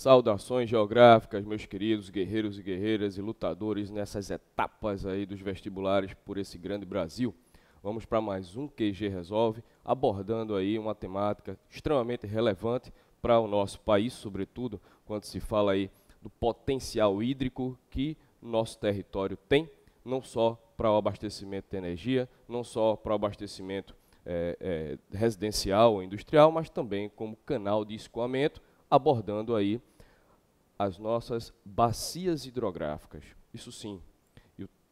Saudações geográficas, meus queridos guerreiros e guerreiras e lutadores nessas etapas aí dos vestibulares por esse grande Brasil. Vamos para mais um QG Resolve, abordando aí uma temática extremamente relevante para o nosso país, sobretudo quando se fala aí do potencial hídrico que nosso território tem, não só para o abastecimento de energia, não só para o abastecimento é, é, residencial ou industrial, mas também como canal de escoamento abordando aí as nossas bacias hidrográficas. Isso sim.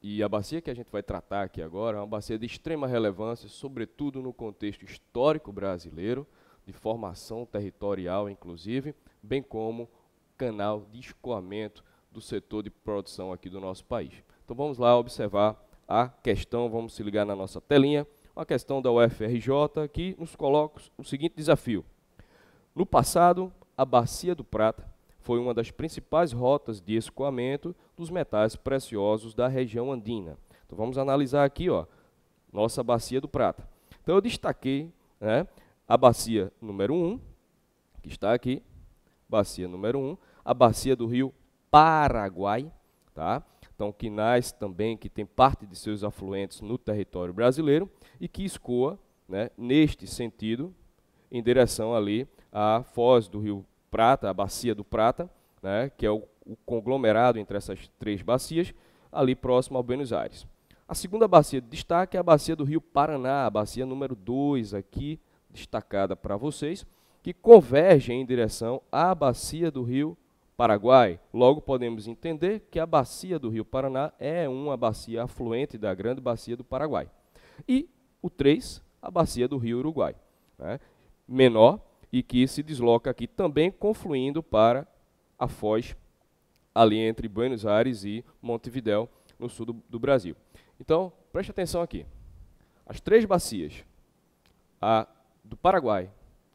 E a bacia que a gente vai tratar aqui agora é uma bacia de extrema relevância, sobretudo no contexto histórico brasileiro, de formação territorial, inclusive, bem como canal de escoamento do setor de produção aqui do nosso país. Então vamos lá observar a questão, vamos se ligar na nossa telinha, uma questão da UFRJ que nos coloca o seguinte desafio. No passado, a Bacia do Prata foi uma das principais rotas de escoamento dos metais preciosos da região andina. Então vamos analisar aqui, ó, nossa Bacia do Prata. Então eu destaquei, né, a bacia número 1, um, que está aqui, bacia número 1, um, a bacia do rio Paraguai, tá? Então, que nasce também, que tem parte de seus afluentes no território brasileiro e que escoa né, neste sentido em direção ali à foz do Rio Prata, a bacia do Prata, né, que é o, o conglomerado entre essas três bacias, ali próximo a Buenos Aires. A segunda bacia de destaque é a bacia do Rio Paraná, a bacia número 2 aqui, destacada para vocês, que converge em direção à bacia do Rio Paraguai. Logo podemos entender que a bacia do Rio Paraná é uma bacia afluente da grande bacia do Paraguai. E o 3, a bacia do Rio Uruguai. Né? menor e que se desloca aqui também confluindo para a Foz, ali entre Buenos Aires e Montevidéu, no sul do, do Brasil. Então, preste atenção aqui. As três bacias, a do Paraguai,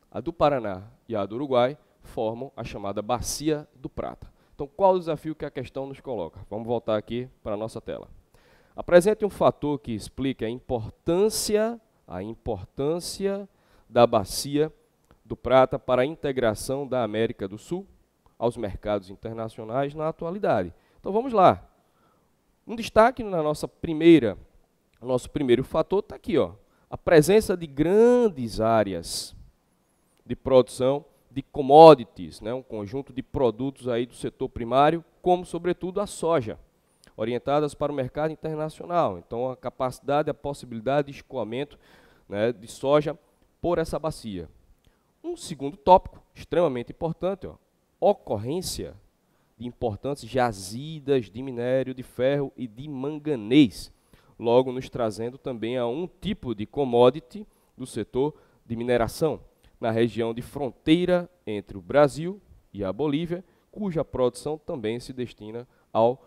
a do Paraná e a do Uruguai, formam a chamada Bacia do Prata. Então, qual o desafio que a questão nos coloca? Vamos voltar aqui para a nossa tela. Apresente um fator que explique a importância, a importância da bacia do prata para a integração da América do Sul aos mercados internacionais na atualidade. Então vamos lá. Um destaque na nossa primeira, nosso primeiro fator está aqui, ó, a presença de grandes áreas de produção de commodities, né, um conjunto de produtos aí do setor primário, como sobretudo a soja, orientadas para o mercado internacional. Então a capacidade, a possibilidade de escoamento né, de soja por essa bacia. Um segundo tópico, extremamente importante, ó, ocorrência de importantes jazidas de minério de ferro e de manganês, logo nos trazendo também a um tipo de commodity do setor de mineração, na região de fronteira entre o Brasil e a Bolívia, cuja produção também se destina ao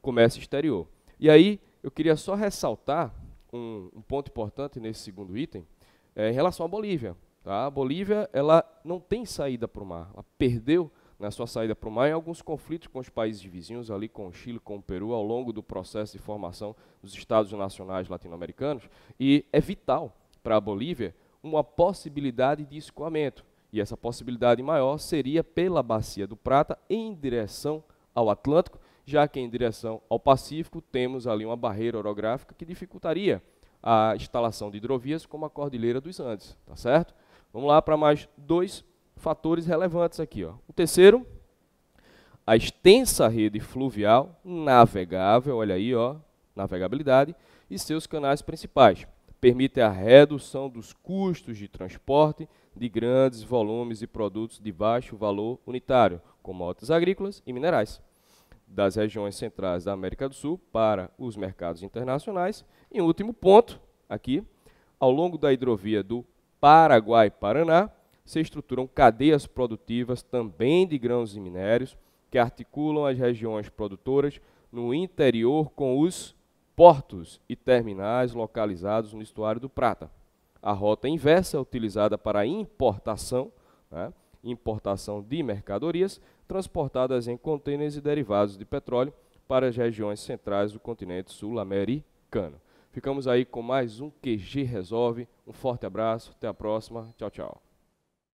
comércio exterior. E aí, eu queria só ressaltar um, um ponto importante nesse segundo item, é, em relação à Bolívia, tá? a Bolívia ela não tem saída para o mar, ela perdeu na né, sua saída para o mar em alguns conflitos com os países vizinhos, ali com o Chile, com o Peru, ao longo do processo de formação dos Estados Nacionais Latino-Americanos, e é vital para a Bolívia uma possibilidade de escoamento. E essa possibilidade maior seria pela Bacia do Prata em direção ao Atlântico, já que em direção ao Pacífico temos ali uma barreira orográfica que dificultaria a instalação de hidrovias, como a Cordilheira dos Andes, tá certo? Vamos lá para mais dois fatores relevantes aqui. Ó. O terceiro, a extensa rede fluvial navegável, olha aí, ó, navegabilidade, e seus canais principais. Permite a redução dos custos de transporte de grandes volumes de produtos de baixo valor unitário, como motos agrícolas e minerais das regiões centrais da América do Sul para os mercados internacionais. E um último ponto aqui, ao longo da hidrovia do Paraguai-Paraná, se estruturam cadeias produtivas também de grãos e minérios que articulam as regiões produtoras no interior com os portos e terminais localizados no estuário do Prata. A rota inversa é utilizada para importação, né, importação de mercadorias transportadas em contêineres e derivados de petróleo para as regiões centrais do continente sul-americano. Ficamos aí com mais um QG Resolve. Um forte abraço, até a próxima. Tchau, tchau.